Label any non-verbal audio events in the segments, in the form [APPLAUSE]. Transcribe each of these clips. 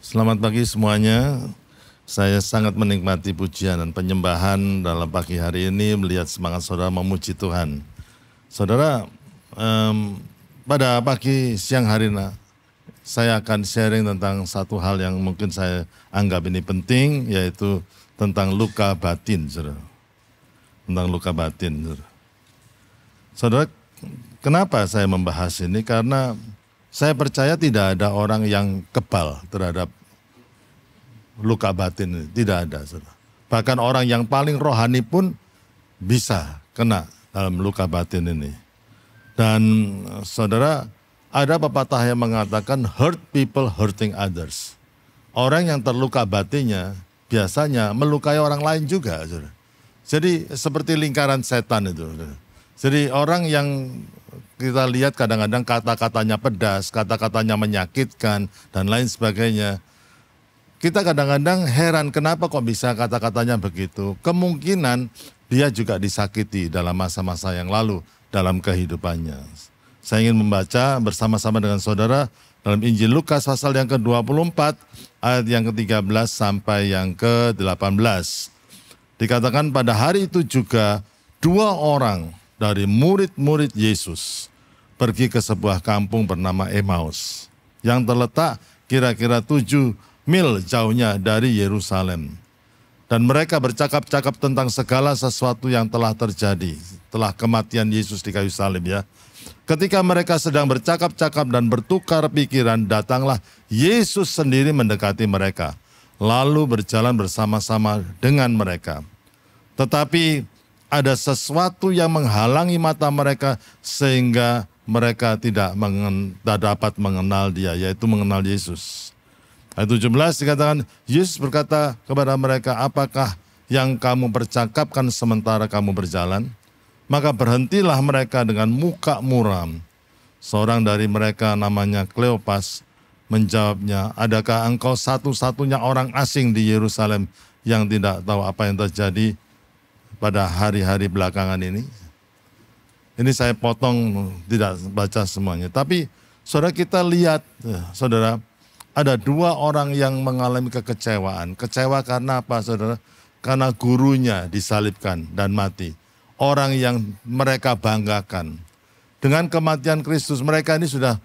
Selamat pagi semuanya. Saya sangat menikmati pujian dan penyembahan dalam pagi hari ini melihat semangat saudara memuji Tuhan. Saudara, um, pada pagi siang hari ini saya akan sharing tentang satu hal yang mungkin saya anggap ini penting, yaitu tentang luka batin, saudara. Tentang luka batin, saudara. Saudara, kenapa saya membahas ini? Karena saya percaya tidak ada orang yang kebal terhadap luka batin, tidak ada. Bahkan orang yang paling rohani pun bisa kena dalam luka batin ini. Dan eh, saudara, ada pepatah yang mengatakan hurt people hurting others. Orang yang terluka batinnya biasanya melukai orang lain juga. Jadi seperti lingkaran setan itu. Jadi orang yang kita lihat kadang-kadang kata-katanya pedas, kata-katanya menyakitkan dan lain sebagainya. Kita kadang-kadang heran kenapa kok bisa kata-katanya begitu. Kemungkinan dia juga disakiti dalam masa-masa yang lalu dalam kehidupannya. Saya ingin membaca bersama-sama dengan saudara dalam Injil Lukas pasal yang ke-24 ayat yang ke-13 sampai yang ke-18. Dikatakan pada hari itu juga dua orang dari murid-murid Yesus pergi ke sebuah kampung bernama Emmaus yang terletak kira-kira tujuh mil jauhnya dari Yerusalem. Dan mereka bercakap-cakap tentang segala sesuatu yang telah terjadi, telah kematian Yesus di kayu salib ya. Ketika mereka sedang bercakap-cakap dan bertukar pikiran, datanglah Yesus sendiri mendekati mereka, lalu berjalan bersama-sama dengan mereka. Tetapi ada sesuatu yang menghalangi mata mereka sehingga mereka tidak, mengen, tidak dapat mengenal dia, yaitu mengenal Yesus. Ayat 17 dikatakan, Yesus berkata kepada mereka, apakah yang kamu percakapkan sementara kamu berjalan? Maka berhentilah mereka dengan muka muram. Seorang dari mereka namanya Kleopas menjawabnya, adakah engkau satu-satunya orang asing di Yerusalem yang tidak tahu apa yang terjadi pada hari-hari belakangan ini. Ini saya potong tidak baca semuanya. Tapi saudara kita lihat, eh, saudara ada dua orang yang mengalami kekecewaan. Kecewa karena apa saudara? Karena gurunya disalibkan dan mati. Orang yang mereka banggakan. Dengan kematian Kristus mereka ini sudah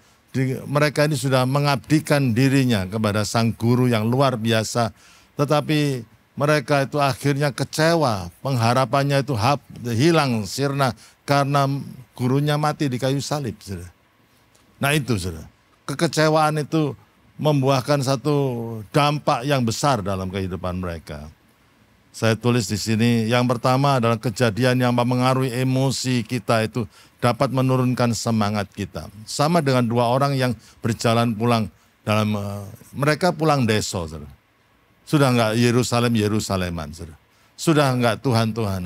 mereka ini sudah mengabdikan dirinya kepada sang guru yang luar biasa. Tetapi mereka itu akhirnya kecewa, pengharapannya itu hap, hilang sirna karena gurunya mati di kayu salib. Saudara. Nah itu saudara, kekecewaan itu membuahkan satu dampak yang besar dalam kehidupan mereka. Saya tulis di sini, yang pertama adalah kejadian yang mempengaruhi emosi kita itu dapat menurunkan semangat kita. Sama dengan dua orang yang berjalan pulang dalam eh, mereka pulang deso, saudara sudah nggak Yerusalem Yerusaleman, sudah. Sudah nggak Tuhan Tuhan,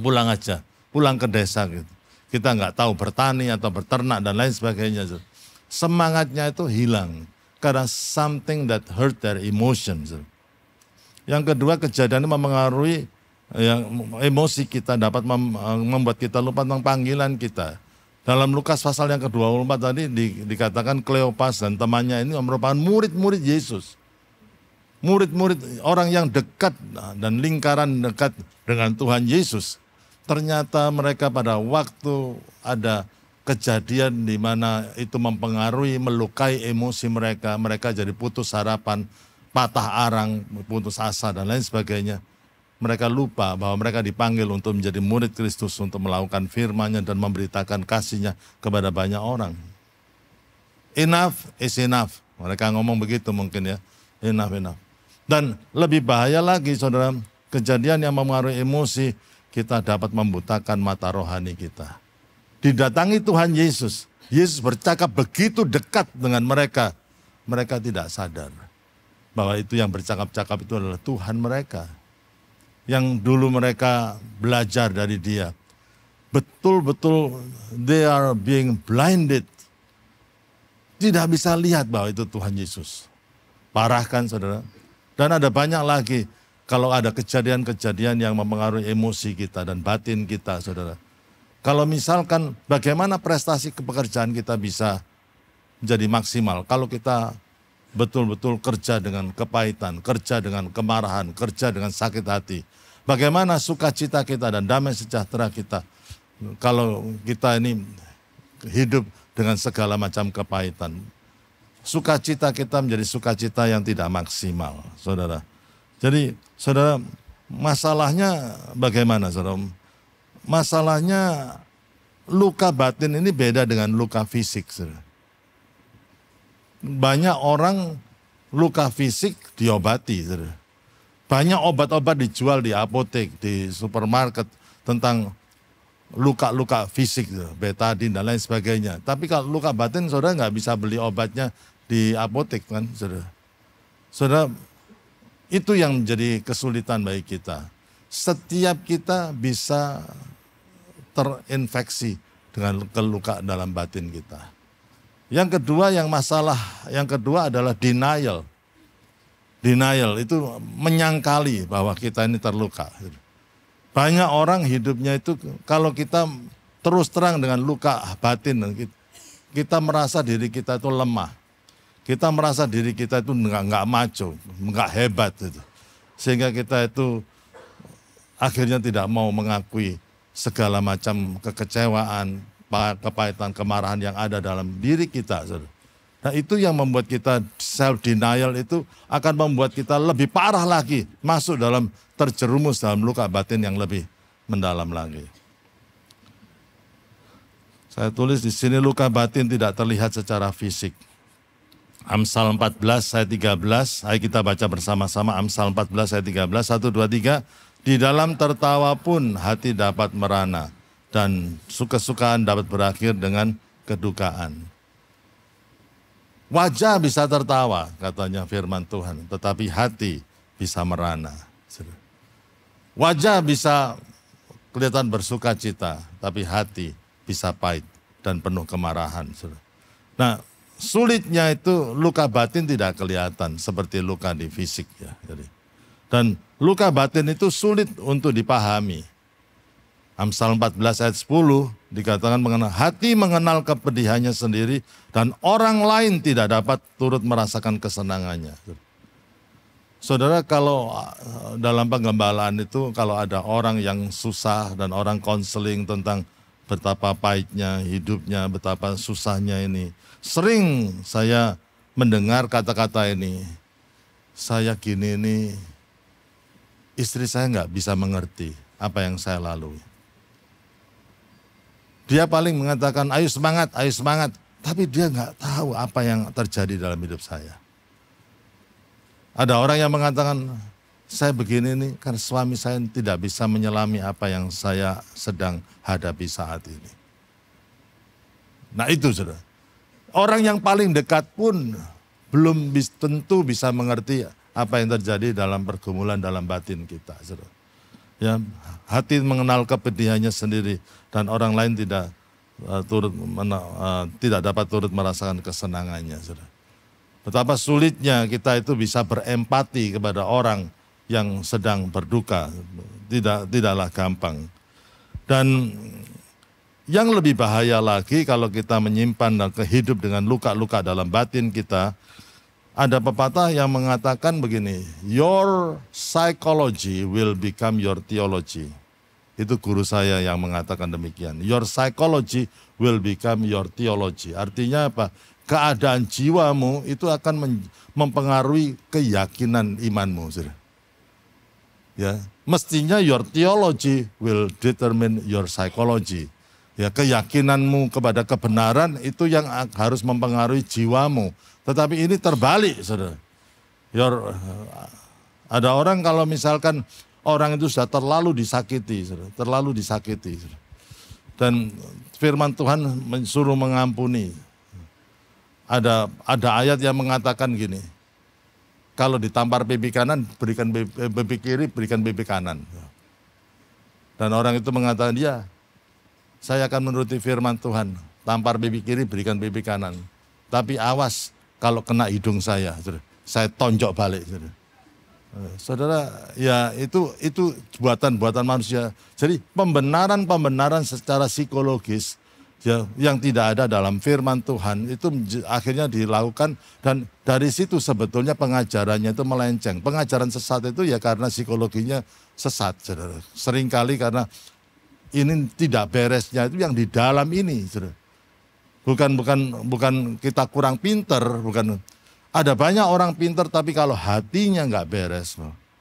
pulang aja, pulang ke desa gitu. Kita nggak tahu bertani atau berternak dan lain sebagainya. sir. Semangatnya itu hilang karena something that hurt their emotions. sir. Yang kedua kejadian ini mempengaruhi yang emosi kita dapat membuat kita lupa tentang panggilan kita. Dalam Lukas pasal yang ke-24 tadi di, dikatakan Kleopas dan temannya ini merupakan murid-murid Yesus murid-murid orang yang dekat nah, dan lingkaran dekat dengan Tuhan Yesus, ternyata mereka pada waktu ada kejadian di mana itu mempengaruhi, melukai emosi mereka, mereka jadi putus harapan, patah arang, putus asa dan lain sebagainya. Mereka lupa bahwa mereka dipanggil untuk menjadi murid Kristus untuk melakukan firman-Nya dan memberitakan kasihnya kepada banyak orang. Enough is enough. Mereka ngomong begitu mungkin ya. Enough, enough. Dan lebih bahaya lagi saudara, kejadian yang memengaruhi emosi, kita dapat membutakan mata rohani kita. Didatangi Tuhan Yesus, Yesus bercakap begitu dekat dengan mereka, mereka tidak sadar bahwa itu yang bercakap-cakap itu adalah Tuhan mereka. Yang dulu mereka belajar dari dia. Betul-betul they are being blinded. Tidak bisa lihat bahwa itu Tuhan Yesus. Parahkan saudara? Dan ada banyak lagi kalau ada kejadian-kejadian yang mempengaruhi emosi kita dan batin kita, saudara. Kalau misalkan bagaimana prestasi kepekerjaan kita bisa jadi maksimal kalau kita betul-betul kerja dengan kepahitan, kerja dengan kemarahan, kerja dengan sakit hati. Bagaimana sukacita kita dan damai sejahtera kita kalau kita ini hidup dengan segala macam kepahitan sukacita kita menjadi sukacita yang tidak maksimal, saudara. Jadi, saudara, masalahnya bagaimana, saudara? Masalahnya luka batin ini beda dengan luka fisik, saudara. Banyak orang luka fisik diobati, saudara. Banyak obat-obat dijual di apotek, di supermarket tentang luka-luka fisik, betadin dan lain sebagainya. Tapi kalau luka batin saudara nggak bisa beli obatnya, di apotek kan, saudara. Saudara, itu yang jadi kesulitan bagi kita. Setiap kita bisa terinfeksi dengan keluka dalam batin kita. Yang kedua yang masalah, yang kedua adalah denial. Denial itu menyangkali bahwa kita ini terluka. Banyak orang hidupnya itu kalau kita terus terang dengan luka batin, kita merasa diri kita itu lemah kita merasa diri kita itu nggak nggak maco, nggak hebat itu, sehingga kita itu akhirnya tidak mau mengakui segala macam kekecewaan, kepahitan, kemarahan yang ada dalam diri kita. Nah itu yang membuat kita self denial itu akan membuat kita lebih parah lagi masuk dalam terjerumus dalam luka batin yang lebih mendalam lagi. Saya tulis di sini luka batin tidak terlihat secara fisik, Amsal 14 ayat 13, ayo kita baca bersama-sama Amsal 14 ayat 13, 1, 2, 3. Di dalam tertawa pun hati dapat merana dan suka-sukaan dapat berakhir dengan kedukaan. Wajah bisa tertawa katanya firman Tuhan, tetapi hati bisa merana. Wajah bisa kelihatan bersuka cita, tapi hati bisa pahit dan penuh kemarahan. Nah, sulitnya itu luka batin tidak kelihatan seperti luka di fisik ya. Jadi dan luka batin itu sulit untuk dipahami. Amsal 14 ayat 10 dikatakan mengenal hati mengenal kepedihannya sendiri dan orang lain tidak dapat turut merasakan kesenangannya. Saudara kalau eh, dalam penggembalaan itu kalau ada orang yang susah dan orang konseling tentang betapa pahitnya hidupnya, betapa susahnya ini. Sering saya mendengar kata-kata ini. Saya gini ini, istri saya nggak bisa mengerti apa yang saya lalui. Dia paling mengatakan, ayo semangat, ayo semangat. Tapi dia nggak tahu apa yang terjadi dalam hidup saya. Ada orang yang mengatakan, saya begini nih karena suami saya tidak bisa menyelami apa yang saya sedang hadapi saat ini. Nah itu sudah. Orang yang paling dekat pun belum tentu bisa mengerti apa yang terjadi dalam pergumulan dalam batin kita. Sudah. Ya, hati mengenal kepedihannya sendiri dan orang lain tidak uh, turut mena, uh, tidak dapat turut merasakan kesenangannya. Sudah. Betapa sulitnya kita itu bisa berempati kepada orang yang sedang berduka. Tidak tidaklah gampang. Dan yang lebih bahaya lagi kalau kita menyimpan dan kehidup dengan luka-luka dalam batin kita, ada pepatah yang mengatakan begini, your psychology will become your theology. Itu guru saya yang mengatakan demikian. Your psychology will become your theology. Artinya apa? Keadaan jiwamu itu akan mempengaruhi keyakinan imanmu. Sudah ya mestinya your theology will determine your psychology ya keyakinanmu kepada kebenaran itu yang harus mempengaruhi jiwamu tetapi ini terbalik saudara your ada orang kalau misalkan orang itu sudah terlalu disakiti saudara terlalu disakiti saudara. dan firman Tuhan mensuruh mengampuni ada ada ayat yang mengatakan gini kalau ditampar pipi kanan, berikan pipi eh, kiri, berikan pipi kanan. Ya. Dan orang itu mengatakan, ya, saya akan menuruti firman Tuhan. Tampar pipi kiri, berikan pipi kanan. Tapi awas kalau kena hidung saya, saya tonjok balik. Eh, saudara, ya itu itu buatan-buatan manusia. Jadi pembenaran-pembenaran secara psikologis Ya, yang tidak ada dalam firman Tuhan itu akhirnya dilakukan dan dari situ sebetulnya pengajarannya itu melenceng. Pengajaran sesat itu ya karena psikologinya sesat. Saudara. Seringkali karena ini tidak beresnya itu yang di dalam ini. Saudara. Bukan bukan bukan kita kurang pinter, bukan ada banyak orang pinter tapi kalau hatinya nggak beres,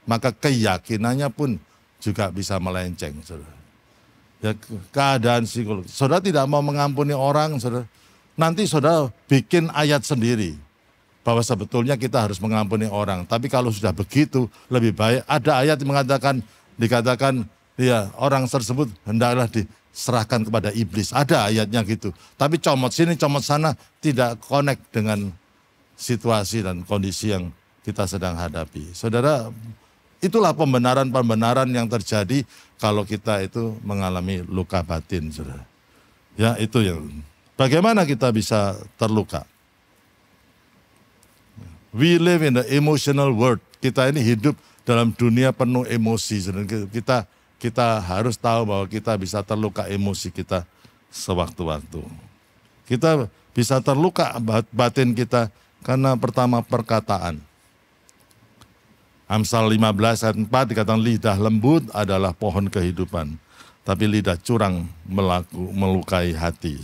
maka keyakinannya pun juga bisa melenceng. Saudara ya keadaan psikologi. Saudara tidak mau mengampuni orang, saudara nanti saudara bikin ayat sendiri bahwa sebetulnya kita harus mengampuni orang. Tapi kalau sudah begitu lebih baik ada ayat yang mengatakan dikatakan ya orang tersebut hendaklah diserahkan kepada iblis. Ada ayatnya gitu. Tapi comot sini comot sana tidak connect dengan situasi dan kondisi yang kita sedang hadapi. Saudara Itulah pembenaran-pembenaran yang terjadi kalau kita itu mengalami luka batin, saudara. Ya itu yang. Bagaimana kita bisa terluka? We live in the emotional world. Kita ini hidup dalam dunia penuh emosi. Kita kita harus tahu bahwa kita bisa terluka emosi kita sewaktu-waktu. Kita bisa terluka batin kita karena pertama perkataan. Amsal 15 ayat 4 dikatakan lidah lembut adalah pohon kehidupan. Tapi lidah curang melaku, melukai hati.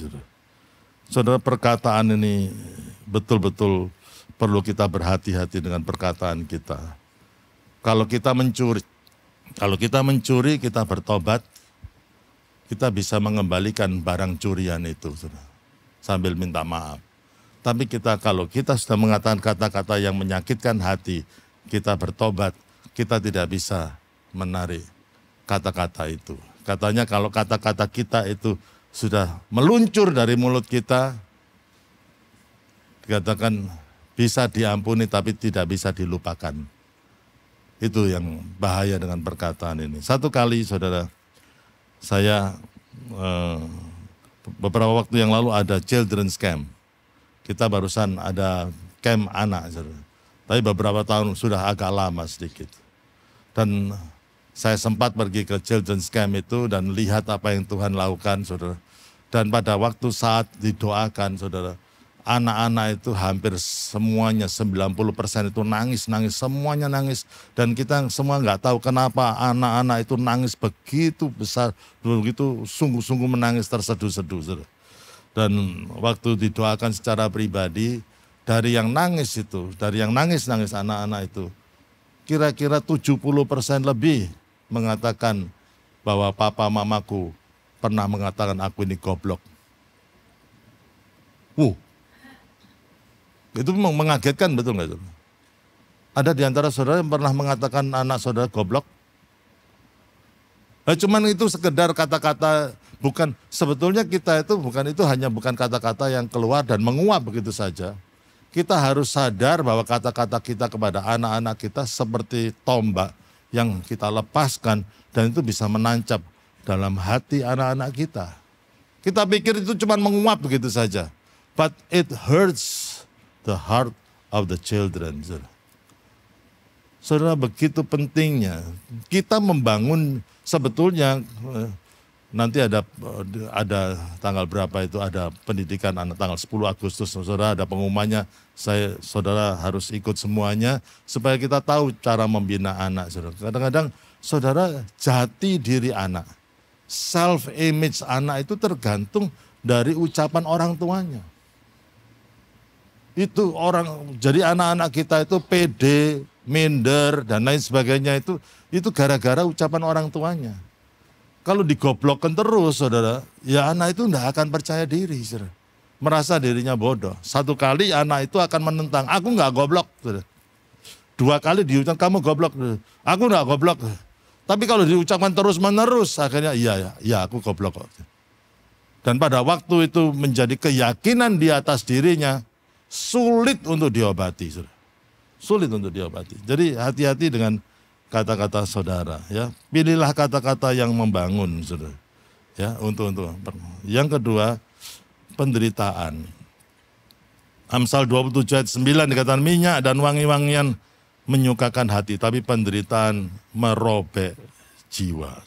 Saudara. perkataan ini betul-betul perlu kita berhati-hati dengan perkataan kita. Kalau kita mencuri, kalau kita mencuri kita bertobat, kita bisa mengembalikan barang curian itu sambil minta maaf. Tapi kita kalau kita sudah mengatakan kata-kata yang menyakitkan hati, kita bertobat, kita tidak bisa menarik kata-kata itu. Katanya kalau kata-kata kita itu sudah meluncur dari mulut kita, dikatakan bisa diampuni tapi tidak bisa dilupakan. Itu yang bahaya dengan perkataan ini. Satu kali saudara, saya eh, beberapa waktu yang lalu ada children's camp. Kita barusan ada camp anak saudara. Tapi beberapa tahun sudah agak lama sedikit. Dan saya sempat pergi ke children's camp itu dan lihat apa yang Tuhan lakukan, saudara. Dan pada waktu saat didoakan, saudara, anak-anak itu hampir semuanya 90% persen itu nangis-nangis, semuanya nangis. Dan kita semua nggak tahu kenapa anak-anak itu nangis begitu besar, begitu sungguh-sungguh menangis terseduh-seduh. saudara. Dan waktu didoakan secara pribadi, dari yang nangis itu, dari yang nangis-nangis anak-anak itu, kira-kira 70% lebih mengatakan bahwa papa mamaku pernah mengatakan aku ini goblok. Wuh, itu memang mengagetkan betul nggak? Ada di antara saudara yang pernah mengatakan anak saudara goblok? Nah, cuman itu sekedar kata-kata bukan sebetulnya kita itu bukan itu hanya bukan kata-kata yang keluar dan menguap begitu saja kita harus sadar bahwa kata-kata kita kepada anak-anak kita seperti tombak yang kita lepaskan dan itu bisa menancap dalam hati anak-anak kita. Kita pikir itu cuma menguap begitu saja. But it hurts the heart of the children. Saudara, begitu pentingnya kita membangun sebetulnya eh, nanti ada ada tanggal berapa itu ada pendidikan anak tanggal 10 Agustus saudara ada pengumumannya saya saudara harus ikut semuanya supaya kita tahu cara membina anak saudara kadang-kadang saudara jati diri anak self image anak itu tergantung dari ucapan orang tuanya itu orang jadi anak-anak kita itu pede minder dan lain sebagainya itu itu gara-gara ucapan orang tuanya kalau digoblokkan terus saudara, ya anak itu tidak akan percaya diri saudara. Merasa dirinya bodoh. Satu kali anak itu akan menentang, aku nggak goblok. Saudara. Dua kali diucapkan kamu goblok, saudara. aku nggak goblok. Saudara. Tapi kalau diucapkan terus menerus, akhirnya iya ya, ya aku goblok Saudara. Dan pada waktu itu menjadi keyakinan di atas dirinya sulit untuk diobati. Saudara. Sulit untuk diobati. Jadi hati-hati dengan kata-kata saudara ya. Pilihlah kata-kata yang membangun Saudara. Ya, untuk untuk. Yang kedua, penderitaan. Amsal 27 ayat 9 dikatakan minyak dan wangi-wangian menyukakan hati, tapi penderitaan merobek jiwa.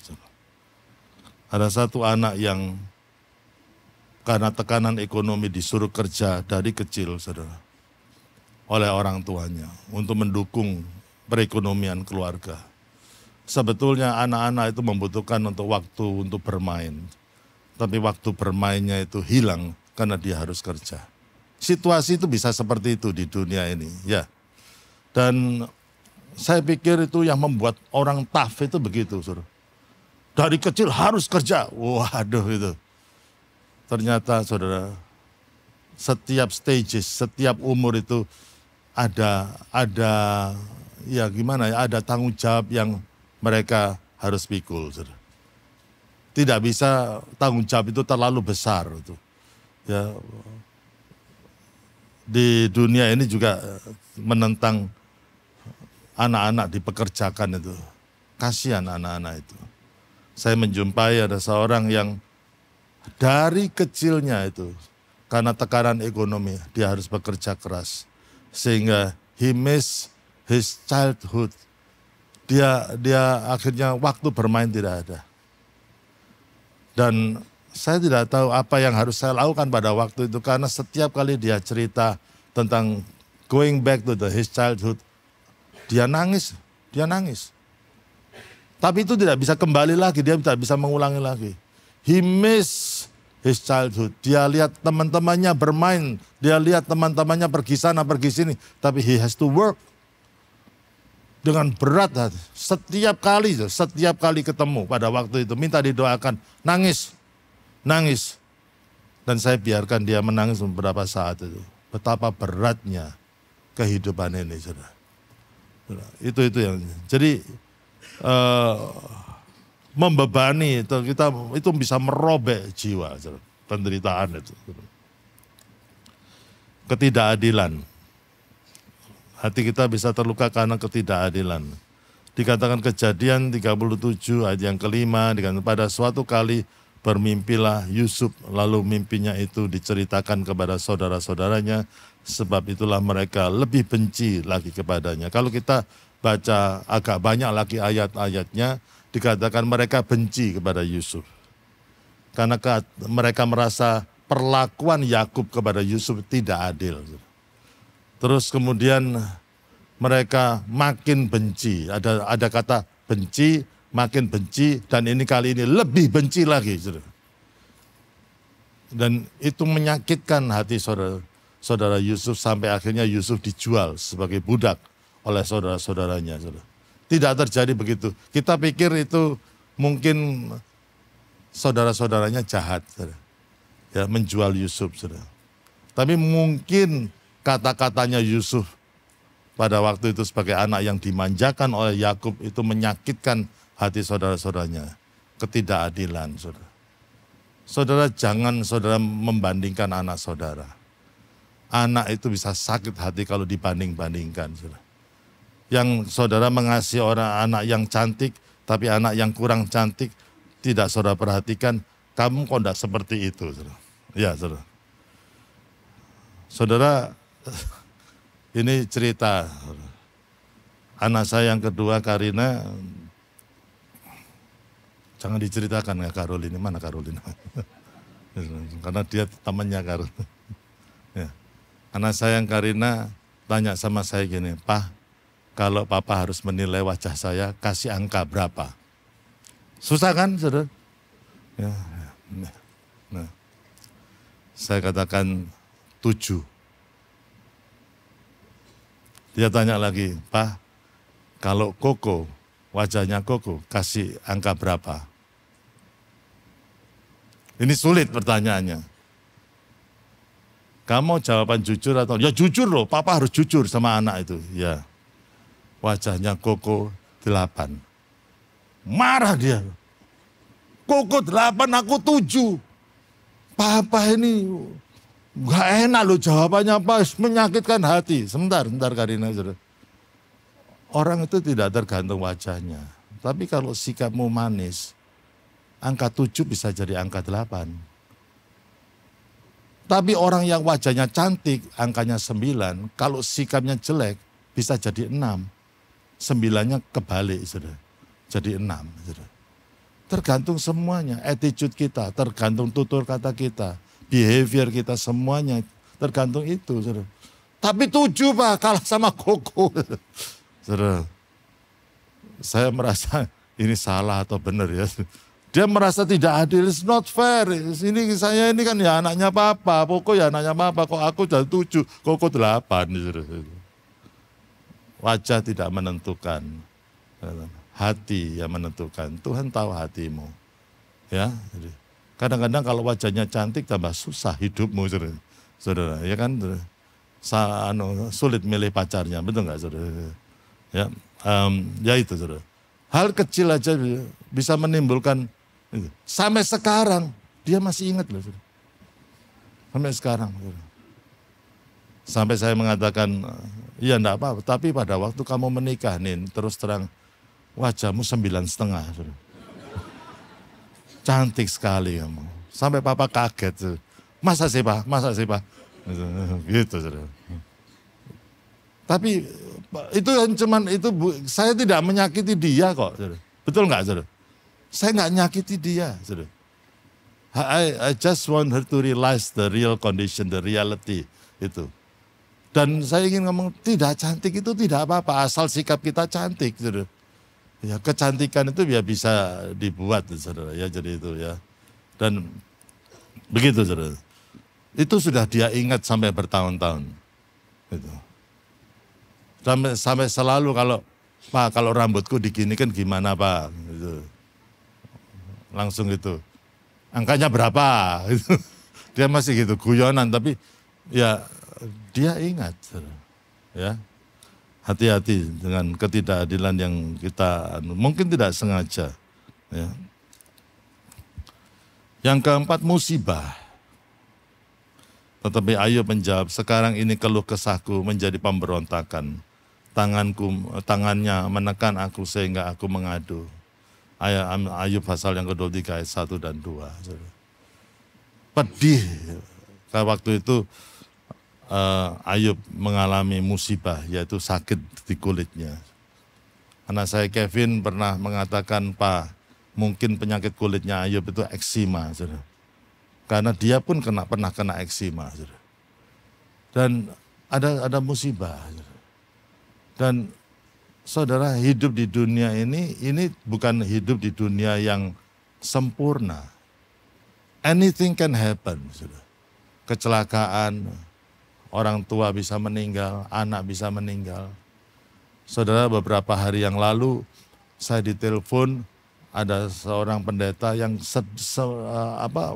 Ada satu anak yang karena tekanan ekonomi disuruh kerja dari kecil, saudara, oleh orang tuanya untuk mendukung perekonomian keluarga. Sebetulnya anak-anak itu membutuhkan untuk waktu untuk bermain. Tapi waktu bermainnya itu hilang karena dia harus kerja. Situasi itu bisa seperti itu di dunia ini, ya. Dan saya pikir itu yang membuat orang taf itu begitu, Sur. Dari kecil harus kerja. Waduh itu. Ternyata saudara, setiap stages, setiap umur itu ada ada ya gimana ya ada tanggung jawab yang mereka harus pikul. Tidak bisa tanggung jawab itu terlalu besar itu. Ya di dunia ini juga eh, menentang anak-anak dipekerjakan itu. Kasihan anak-anak itu. Saya menjumpai ada seorang yang dari kecilnya itu karena tekanan ekonomi dia harus bekerja keras sehingga he his childhood. Dia dia akhirnya waktu bermain tidak ada. Dan saya tidak tahu apa yang harus saya lakukan pada waktu itu karena setiap kali dia cerita tentang going back to the his childhood, dia nangis, dia nangis. Tapi itu tidak bisa kembali lagi, dia tidak bisa mengulangi lagi. He miss his childhood. Dia lihat teman-temannya bermain, dia lihat teman-temannya pergi sana, pergi sini, tapi he has to work dengan berat hati. Setiap kali, setiap kali ketemu pada waktu itu minta didoakan, nangis, nangis. Dan saya biarkan dia menangis beberapa saat itu. Betapa beratnya kehidupan ini, saudara. Itu itu yang. Jadi uh, membebani itu kita itu bisa merobek jiwa, saudara. penderitaan itu. Ketidakadilan hati kita bisa terluka karena ketidakadilan. Dikatakan kejadian 37 ayat yang kelima, dikatakan pada suatu kali bermimpilah Yusuf, lalu mimpinya itu diceritakan kepada saudara-saudaranya, sebab itulah mereka lebih benci lagi kepadanya. Kalau kita baca agak banyak lagi ayat-ayatnya, dikatakan mereka benci kepada Yusuf. Karena mereka merasa perlakuan Yakub kepada Yusuf tidak adil. Terus kemudian mereka makin benci. Ada ada kata benci, makin benci dan ini kali ini lebih benci lagi. Dan itu menyakitkan hati saudara saudara Yusuf sampai akhirnya Yusuf dijual sebagai budak oleh saudara-saudaranya. Tidak terjadi begitu. Kita pikir itu mungkin saudara-saudaranya jahat. Saudara. Ya, menjual Yusuf. Saudara. Tapi mungkin kata-katanya Yusuf pada waktu itu sebagai anak yang dimanjakan oleh Yakub itu menyakitkan hati saudara-saudaranya. Ketidakadilan, saudara. Saudara jangan saudara membandingkan anak saudara. Anak itu bisa sakit hati kalau dibanding-bandingkan, saudara. Yang saudara mengasihi orang anak yang cantik, tapi anak yang kurang cantik, tidak saudara perhatikan, kamu kok tidak seperti itu, saudara. Ya, saudara. Saudara, ini cerita anak saya yang kedua Karina jangan diceritakan ya Karol mana Karol [LAUGHS] karena dia temannya Karol [LAUGHS] ya. anak saya yang Karina tanya sama saya gini Pak kalau Papa harus menilai wajah saya kasih angka berapa susah kan saudara ya, ya. Nah, nah, saya katakan tujuh dia tanya lagi, Pak, kalau Koko, wajahnya Koko, kasih angka berapa? Ini sulit pertanyaannya. Kamu jawaban jujur atau ya jujur loh, papa harus jujur sama anak itu. Ya. Wajahnya Koko delapan. Marah dia. Koko delapan, aku tujuh. Papa ini Gak enak loh jawabannya pas menyakitkan hati. Sebentar, sebentar Karina. Orang itu tidak tergantung wajahnya. Tapi kalau sikapmu manis, angka tujuh bisa jadi angka delapan. Tapi orang yang wajahnya cantik, angkanya sembilan kalau sikapnya jelek bisa jadi enam Sembilannya kebalik, sudah Jadi 6, sudah Tergantung semuanya, attitude kita, tergantung tutur kata kita behavior kita semuanya tergantung itu. Saudara. Tapi tujuh pak kalah sama koko. Saudara, saya merasa ini salah atau benar ya. Dia merasa tidak adil, it's not fair. Ini saya ini kan ya anaknya papa, koko ya anaknya papa, kok aku jadi tujuh, koko delapan. Saudara. Wajah tidak menentukan, hati yang menentukan. Tuhan tahu hatimu. Ya, jadi Kadang-kadang kalau wajahnya cantik tambah susah hidupmu, saudara. Saudara, ya kan? Sa, anu, sulit milih pacarnya, betul nggak, saudara? Ya, um, ya itu, saudara. Hal kecil aja bisa menimbulkan. Sampai sekarang dia masih ingat loh, saudara. Sampai sekarang, saudara. Sampai saya mengatakan, ya enggak apa-apa, tapi pada waktu kamu menikah nih, terus terang wajahmu sembilan setengah. Saudara. Cantik sekali kamu. Ya, Sampai papa kaget. Masa sih pak? Masa sih pak? Gitu. Tapi itu cuman itu saya tidak menyakiti dia kok. Betul nggak saudara? Saya nggak nyakiti dia saudara. I, I just want her to realize the real condition, the reality itu. Dan saya ingin ngomong tidak cantik itu tidak apa-apa asal sikap kita cantik saudara. Ya kecantikan itu ya bisa dibuat saudara ya jadi itu ya. Dan begitu saudara. Itu sudah dia ingat sampai bertahun-tahun. Itu. Sampai, sampai selalu kalau Pak kalau rambutku digini kan gimana Pak? Gitu. Langsung itu Angkanya berapa? Gitu. [LAUGHS] Dia masih gitu guyonan tapi ya dia ingat. Saudara. Ya hati-hati dengan ketidakadilan yang kita anu, mungkin tidak sengaja. Ya. Yang keempat musibah. Tetapi ayo menjawab, sekarang ini keluh kesahku menjadi pemberontakan. Tanganku, tangannya menekan aku sehingga aku mengadu. Ayub pasal yang ke-23 ayat 1 dan 2. Pedih. Waktu itu uh, Ayub mengalami musibah yaitu sakit di kulitnya. Anak saya Kevin pernah mengatakan, Pak, mungkin penyakit kulitnya Ayub itu eksima. Saudara. Karena dia pun kena, pernah kena eksima. Saudara. Dan ada, ada musibah. Saudara. Dan saudara hidup di dunia ini, ini bukan hidup di dunia yang sempurna. Anything can happen. Saudara. Kecelakaan, orang tua bisa meninggal, anak bisa meninggal. Saudara beberapa hari yang lalu saya ditelepon ada seorang pendeta yang se, se, eh, apa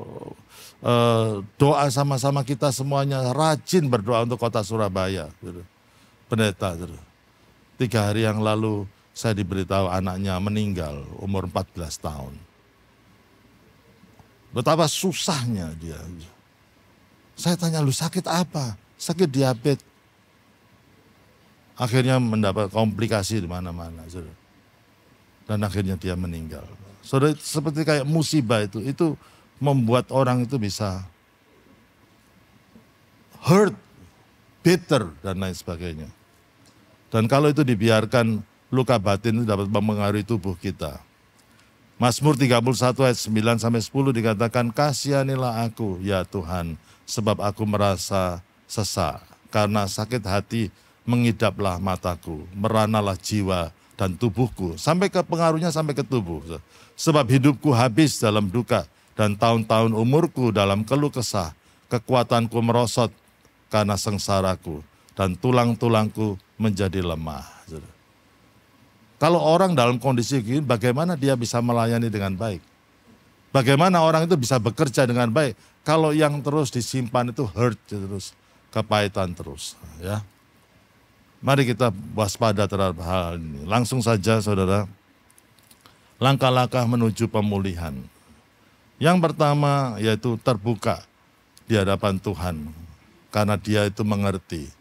e, doa sama-sama kita semuanya rajin berdoa untuk kota Surabaya. Gitu. Pendeta gitu. Tiga hari yang lalu saya diberitahu anaknya meninggal umur 14 tahun. Betapa susahnya dia. Gitu. Saya tanya lu sakit apa? sakit diabetes. Akhirnya mendapat komplikasi di mana-mana, saudara. Dan akhirnya dia meninggal. Saudara, seperti kayak musibah itu, itu membuat orang itu bisa hurt, bitter, dan lain sebagainya. Dan kalau itu dibiarkan, luka batin itu dapat mempengaruhi tubuh kita. Mazmur 31 ayat 9 sampai 10 dikatakan, Kasihanilah aku, ya Tuhan, sebab aku merasa sesak. Karena sakit hati mengidaplah mataku, meranalah jiwa dan tubuhku. Sampai ke pengaruhnya sampai ke tubuh. Sebab hidupku habis dalam duka dan tahun-tahun umurku dalam keluh kesah. Kekuatanku merosot karena sengsaraku dan tulang-tulangku menjadi lemah. Kalau orang dalam kondisi gini, bagaimana dia bisa melayani dengan baik? Bagaimana orang itu bisa bekerja dengan baik? Kalau yang terus disimpan itu hurt terus kepahitan terus. Ya. Mari kita waspada terhadap hal ini. Langsung saja saudara, langkah-langkah menuju pemulihan. Yang pertama yaitu terbuka di hadapan Tuhan. Karena dia itu mengerti.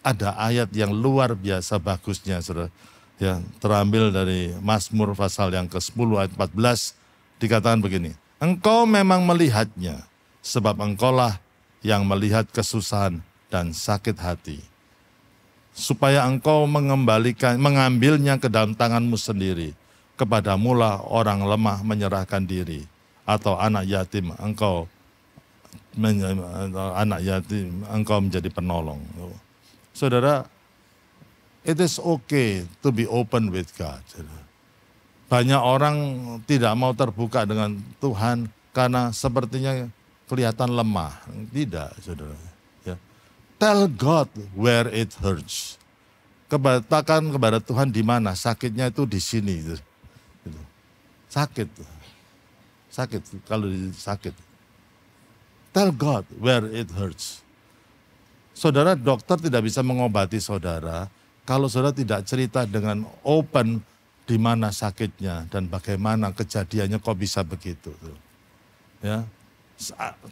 Ada ayat yang luar biasa bagusnya saudara. Ya, terambil dari Mazmur pasal yang ke-10 ayat 14 dikatakan begini. Engkau memang melihatnya sebab engkaulah yang melihat kesusahan dan sakit hati. Supaya engkau mengembalikan, mengambilnya ke dalam tanganmu sendiri. Kepadamulah orang lemah menyerahkan diri. Atau anak yatim engkau anak yatim engkau menjadi penolong. Saudara, it is okay to be open with God. Banyak orang tidak mau terbuka dengan Tuhan karena sepertinya kelihatan lemah. Tidak, saudara. Tell God where it hurts. Kebatakan kepada Tuhan di mana sakitnya itu di sini. Gitu. Gitu. Sakit. Sakit kalau sakit. Tell God where it hurts. Saudara dokter tidak bisa mengobati saudara kalau saudara tidak cerita dengan open di mana sakitnya dan bagaimana kejadiannya kok bisa begitu. Gitu. Ya.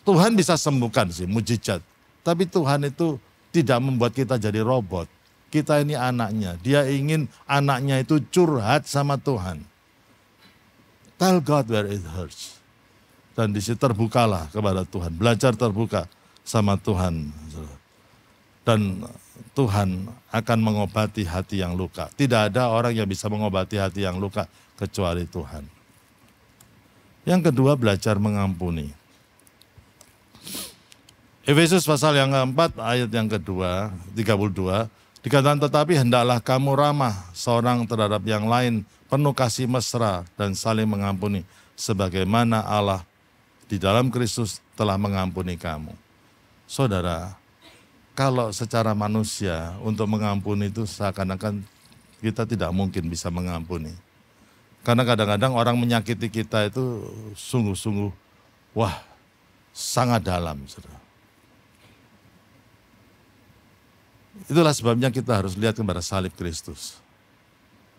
Tuhan bisa sembuhkan sih mujizat. Tapi Tuhan itu tidak membuat kita jadi robot. Kita ini anaknya. Dia ingin anaknya itu curhat sama Tuhan. Tell God where it hurts. Dan di situ terbukalah kepada Tuhan. Belajar terbuka sama Tuhan. Dan Tuhan akan mengobati hati yang luka. Tidak ada orang yang bisa mengobati hati yang luka kecuali Tuhan. Yang kedua belajar mengampuni. Efesus pasal yang keempat ayat yang kedua 32 dikatakan tetapi hendaklah kamu ramah seorang terhadap yang lain penuh kasih mesra dan saling mengampuni sebagaimana Allah di dalam Kristus telah mengampuni kamu. Saudara, kalau secara manusia untuk mengampuni itu seakan-akan kita tidak mungkin bisa mengampuni. Karena kadang-kadang orang menyakiti kita itu sungguh-sungguh wah sangat dalam, Saudara Itulah sebabnya kita harus lihat kepada salib Kristus.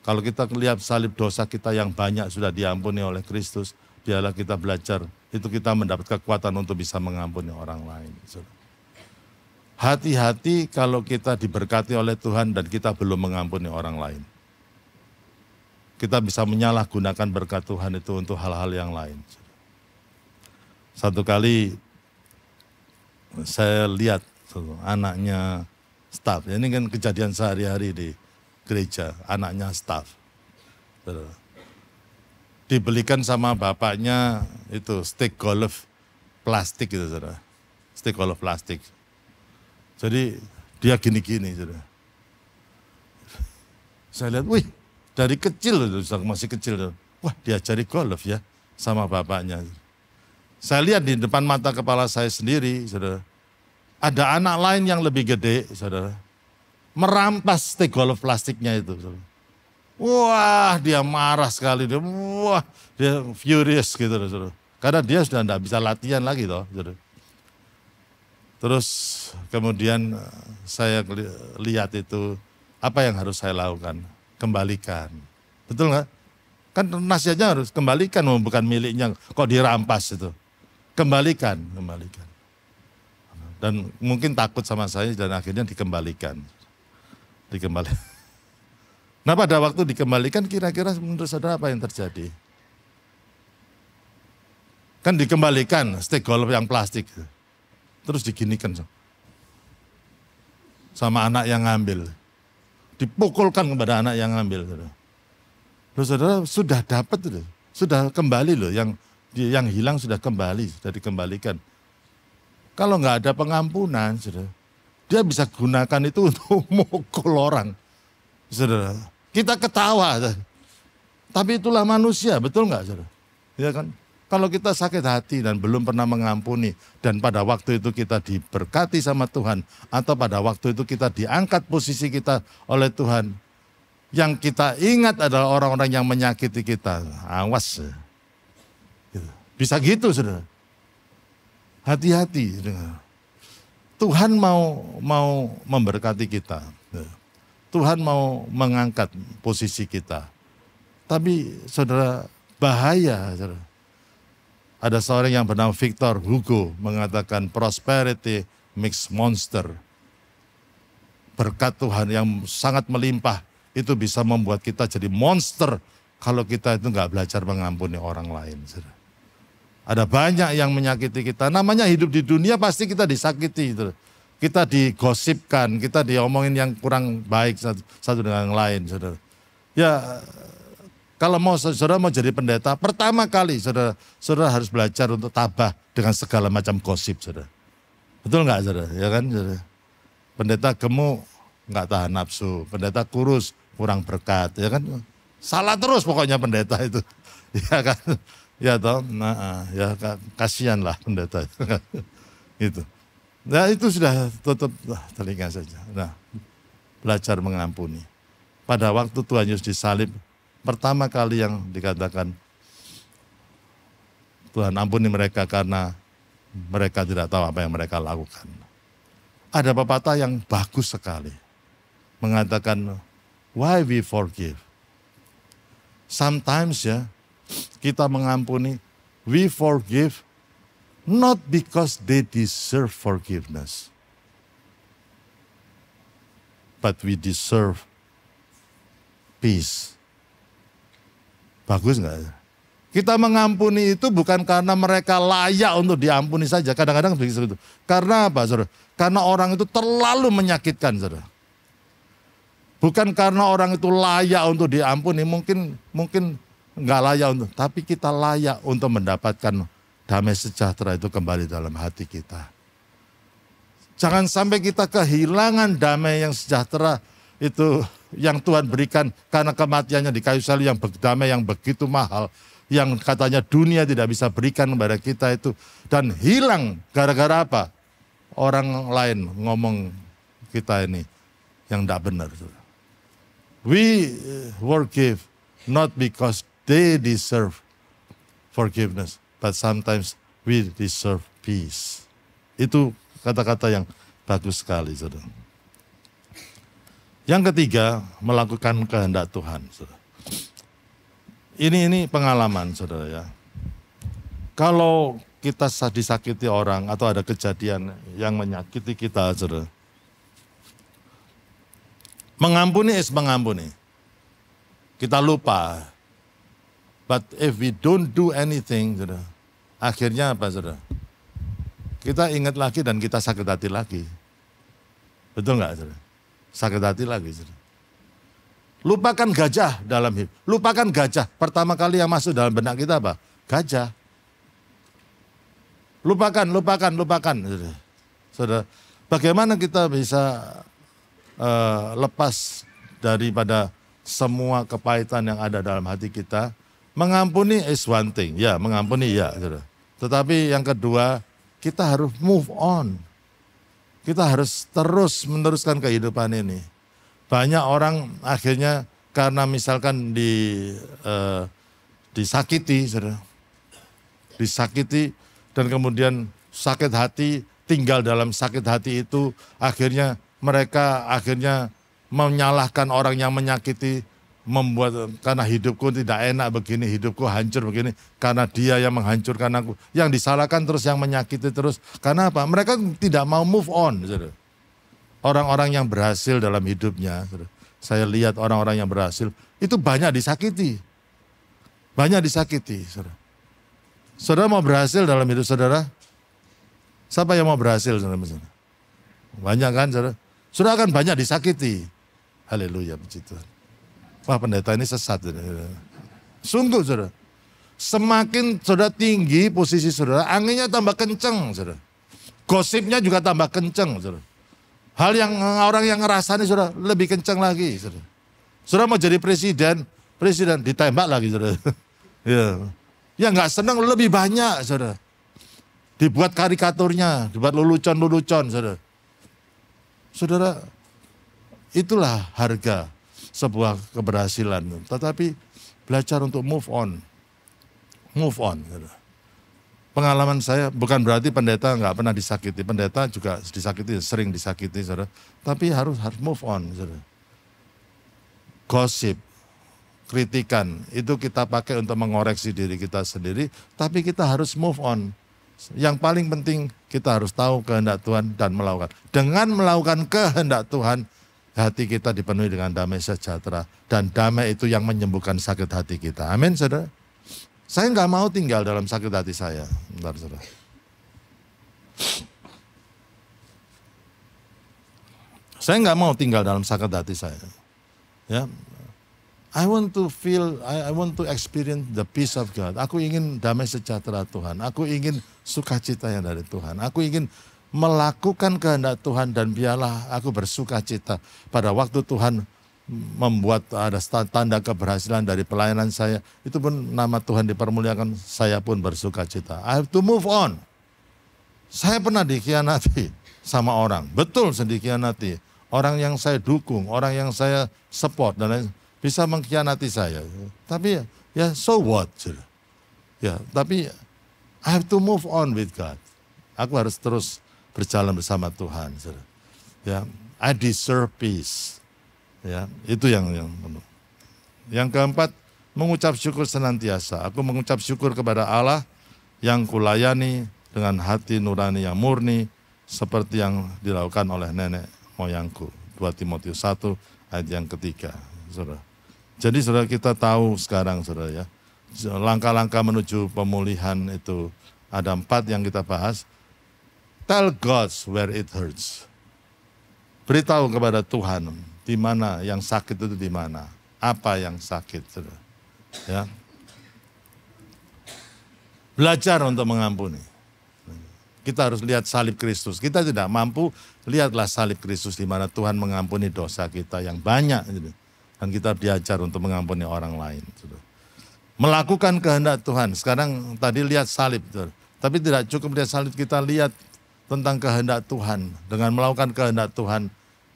Kalau kita lihat salib dosa kita yang banyak sudah diampuni oleh Kristus, biarlah kita belajar, itu kita mendapat kekuatan untuk bisa mengampuni orang lain. Hati-hati kalau kita diberkati oleh Tuhan dan kita belum mengampuni orang lain. Kita bisa menyalahgunakan berkat Tuhan itu untuk hal-hal yang lain. Satu kali saya lihat anaknya staff. Ya, ini kan kejadian sehari-hari di gereja, anaknya staff. Dibelikan sama bapaknya itu stick golf plastik gitu saudara. Stick golf plastik. Jadi dia gini-gini saudara. Saya lihat, wih dari kecil, saudara, masih kecil. wah Wah diajari golf ya sama bapaknya. Saya lihat di depan mata kepala saya sendiri saudara ada anak lain yang lebih gede, saudara. Merampas stick golf plastiknya itu. Saudara. Wah, dia marah sekali. Dia, wah, dia furious gitu. Saudara. Karena dia sudah tidak bisa latihan lagi. Toh, saudara. Terus kemudian eh, saya lihat itu, apa yang harus saya lakukan? Kembalikan. Betul nggak? Kan nasihatnya harus kembalikan, bukan miliknya. Kok dirampas itu? Kembalikan, kembalikan dan mungkin takut sama saya dan akhirnya dikembalikan. Dikembalikan. [LAUGHS] Nah pada waktu dikembalikan kira-kira menurut saudara apa yang terjadi? Kan dikembalikan stick golf yang plastik. Terus diginikan. Sama anak yang ngambil. Dipukulkan kepada anak yang ngambil. Terus saudara sudah dapat, sudah kembali loh. Yang yang hilang sudah kembali, sudah dikembalikan. Kalau nggak ada pengampunan, saudara, dia bisa gunakan itu [LAUGHS] untuk mukul orang. Saudara, kita ketawa. Saudara. Tapi itulah manusia, betul nggak saudara? Ya kan? Kalau kita sakit hati dan belum pernah mengampuni dan pada waktu itu kita diberkati sama Tuhan atau pada waktu itu kita diangkat posisi kita oleh Tuhan, yang kita ingat adalah orang-orang yang menyakiti kita. Awas. Bisa gitu, saudara. Hati-hati. Gitu. Tuhan mau mau memberkati kita. Tuhan mau mengangkat posisi kita. Tapi saudara bahaya. Saudara. Ada seorang yang bernama Victor Hugo mengatakan prosperity makes monster. Berkat Tuhan yang sangat melimpah itu bisa membuat kita jadi monster kalau kita itu nggak belajar mengampuni orang lain. Saudara. Ada banyak yang menyakiti kita. Namanya hidup di dunia pasti kita disakiti. Gitu. Kita digosipkan, kita diomongin yang kurang baik satu, satu dengan yang lain. Saudara. Ya kalau mau saudara mau jadi pendeta, pertama kali saudara saudara harus belajar untuk tabah dengan segala macam gosip saudara. Betul nggak saudara? Ya kan saudara. Pendeta gemuk nggak tahan nafsu, pendeta kurus kurang berkat, ya kan? Salah terus pokoknya pendeta itu, [LAUGHS] ya kan? Ya toh, nah, ah, ya kasihan lah pendeta. [LAUGHS] itu. Nah itu sudah tutup telinga saja. Nah, belajar mengampuni. Pada waktu Tuhan Yesus disalib, pertama kali yang dikatakan Tuhan ampuni mereka karena mereka tidak tahu apa yang mereka lakukan. Ada pepatah yang bagus sekali mengatakan why we forgive. Sometimes ya kita mengampuni. We forgive not because they deserve forgiveness, but we deserve peace. Bagus nggak? Kita mengampuni itu bukan karena mereka layak untuk diampuni saja. Kadang-kadang begitu. -kadang karena apa, saudara? Karena orang itu terlalu menyakitkan, saudara. Bukan karena orang itu layak untuk diampuni. Mungkin mungkin nggak layak untuk, tapi kita layak untuk mendapatkan damai sejahtera itu kembali dalam hati kita. Jangan sampai kita kehilangan damai yang sejahtera itu yang Tuhan berikan karena kematiannya di kayu salib yang damai yang begitu mahal yang katanya dunia tidak bisa berikan kepada kita itu dan hilang gara-gara apa? Orang lain ngomong kita ini yang tidak benar. We eh, were gave not because They deserve forgiveness, but sometimes we deserve peace. Itu kata-kata yang bagus sekali, saudara. Yang ketiga, melakukan kehendak Tuhan, saudara. Ini ini pengalaman, saudara ya. Kalau kita disakiti orang atau ada kejadian yang menyakiti kita, saudara. Mengampuni es mengampuni. Kita lupa But if we don't do anything, saudara, akhirnya apa, saudara? Kita ingat lagi dan kita sakit hati lagi. Betul nggak, saudara? Sakit hati lagi, saudara. Lupakan gajah dalam hidup. Lupakan gajah. Pertama kali yang masuk dalam benak kita apa? Gajah. Lupakan, lupakan, lupakan. Saudara, saudara bagaimana kita bisa uh, lepas daripada semua kepahitan yang ada dalam hati kita? Mengampuni is one thing, ya mengampuni ya. Gitu. Tetapi yang kedua, kita harus move on. Kita harus terus meneruskan kehidupan ini. Banyak orang akhirnya karena misalkan di eh, disakiti, saudara. disakiti dan kemudian sakit hati tinggal dalam sakit hati itu akhirnya mereka akhirnya menyalahkan orang yang menyakiti membuat karena hidupku tidak enak begini, hidupku hancur begini, karena dia yang menghancurkan aku, yang disalahkan terus, yang menyakiti terus. Karena apa? Mereka tidak mau move on. Orang-orang yang berhasil dalam hidupnya, saya lihat orang-orang yang berhasil itu banyak disakiti, banyak disakiti. Saudara, saudara mau berhasil dalam hidup saudara? Siapa yang mau berhasil, saudara? Banyak kan, saudara? Saudara akan banyak disakiti. Haleluya, puji Tuhan. Wah pendeta ini sesat. Saudara. Sungguh saudara. Semakin saudara tinggi posisi saudara, anginnya tambah kenceng saudara. Gosipnya juga tambah kenceng saudara. Hal yang orang yang ngerasani saudara lebih kenceng lagi saudara. Saudara mau jadi presiden, presiden ditembak lagi saudara. [LAUGHS] ya. Ya nggak senang lebih banyak saudara. Dibuat karikaturnya, dibuat lulucon-lulucon saudara. Saudara, itulah harga sebuah keberhasilan. Tetapi belajar untuk move on. Move on. Gitu. Pengalaman saya bukan berarti pendeta nggak pernah disakiti. Pendeta juga disakiti, sering disakiti. Saudara. Tapi harus harus move on. Saudara. Gosip, kritikan, itu kita pakai untuk mengoreksi diri kita sendiri. Tapi kita harus move on. Yang paling penting kita harus tahu kehendak Tuhan dan melakukan. Dengan melakukan kehendak Tuhan, hati kita dipenuhi dengan damai sejahtera. Dan damai itu yang menyembuhkan sakit hati kita. Amin saudara. Saya nggak mau tinggal dalam sakit hati saya. Bentar saudara. Saya nggak mau tinggal dalam sakit hati saya. Ya, I want to feel, I, I want to experience the peace of God. Aku ingin damai sejahtera Tuhan. Aku ingin sukacita yang dari Tuhan. Aku ingin melakukan kehendak Tuhan dan biarlah aku bersuka cita pada waktu Tuhan membuat ada tanda keberhasilan dari pelayanan saya itu pun nama Tuhan dipermuliakan saya pun bersuka cita I have to move on saya pernah dikhianati sama orang betul sedikianati orang yang saya dukung orang yang saya support dan lain bisa mengkhianati saya tapi ya, ya so what ya tapi I have to move on with God aku harus terus berjalan bersama Tuhan. Ya, I deserve peace. Ya, itu yang yang yang keempat, mengucap syukur senantiasa. Aku mengucap syukur kepada Allah yang kulayani dengan hati nurani yang murni seperti yang dilakukan oleh nenek moyangku. 2 Timotius 1 ayat yang ketiga. Saudara. Jadi saudara kita tahu sekarang saudara ya, langkah-langkah menuju pemulihan itu ada empat yang kita bahas. Tell God where it hurts. Beritahu kepada Tuhan di mana yang sakit itu di mana, apa yang sakit. Ya. Belajar untuk mengampuni. Kita harus lihat salib Kristus. Kita tidak mampu, lihatlah salib Kristus di mana Tuhan mengampuni dosa kita yang banyak. Gitu. Dan kita diajar untuk mengampuni orang lain. Gitu. Melakukan kehendak Tuhan. Sekarang tadi lihat salib. Gitu. Tapi tidak cukup lihat salib, kita lihat tentang kehendak Tuhan. Dengan melakukan kehendak Tuhan,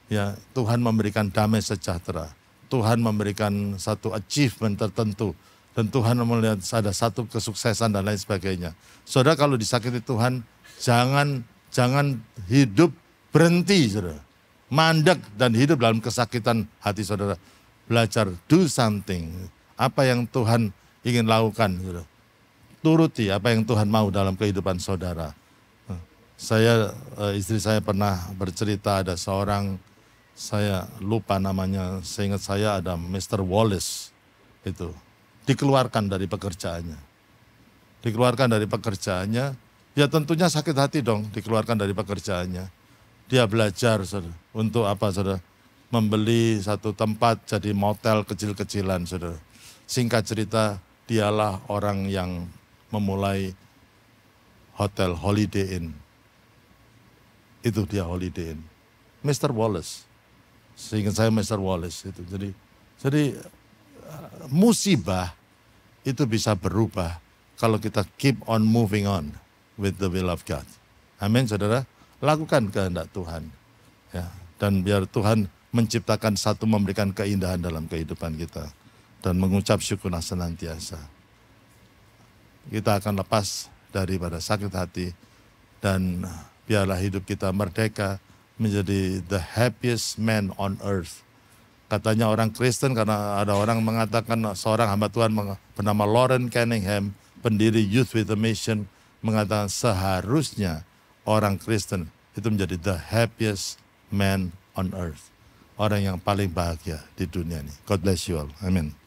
ya Tuhan memberikan damai sejahtera. Tuhan memberikan satu achievement tertentu dan Tuhan melihat ada satu kesuksesan dan lain sebagainya. Saudara kalau disakiti Tuhan, jangan jangan hidup berhenti, saudara. Mandek dan hidup dalam kesakitan hati saudara. Belajar do something. Apa yang Tuhan ingin lakukan, saudara. Turuti apa yang Tuhan mau dalam kehidupan saudara saya eh, istri saya pernah bercerita ada seorang saya lupa namanya, seingat saya ada Mr. Wallace itu dikeluarkan dari pekerjaannya. Dikeluarkan dari pekerjaannya, ya tentunya sakit hati dong dikeluarkan dari pekerjaannya. Dia belajar saudara, untuk apa saudara? Membeli satu tempat jadi motel kecil-kecilan saudara. Singkat cerita, dialah orang yang memulai hotel Holiday Inn itu dia Holiday Inn. Mr. Wallace. Seingat saya Mr. Wallace itu. Jadi jadi eh, musibah itu bisa berubah kalau kita keep on moving on with the will of God. Amin, saudara. Lakukan kehendak Tuhan. Ya. Dan biar Tuhan menciptakan satu memberikan keindahan dalam kehidupan kita. Dan mengucap syukur senantiasa. Kita akan lepas daripada sakit hati dan biarlah hidup kita merdeka menjadi the happiest man on earth. Katanya orang Kristen karena ada orang mengatakan seorang hamba Tuhan bernama Lauren Cunningham, pendiri Youth with a Mission, mengatakan seharusnya orang Kristen itu menjadi the happiest man on earth. Orang yang paling bahagia di dunia ini. God bless you all. Amin.